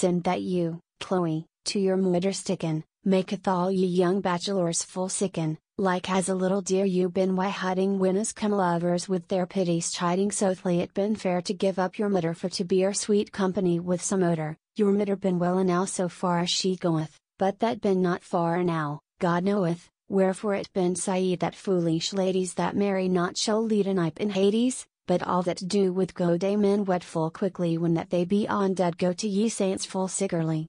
send that you, Chloe, to your moeder sticken, maketh all ye young bachelors full sicken, like as a little dear you been why hiding as come lovers with their pities chiding sothly it been fair to give up your mitter for to be your sweet company with some odor, your mitter been well enow so far as she goeth, but that been not far enow, God knoweth, wherefore it been said that foolish ladies that marry not shall lead a nipe in Hades, but all that do with go day men wet full quickly when that they be on dead go to ye saints full sigerly.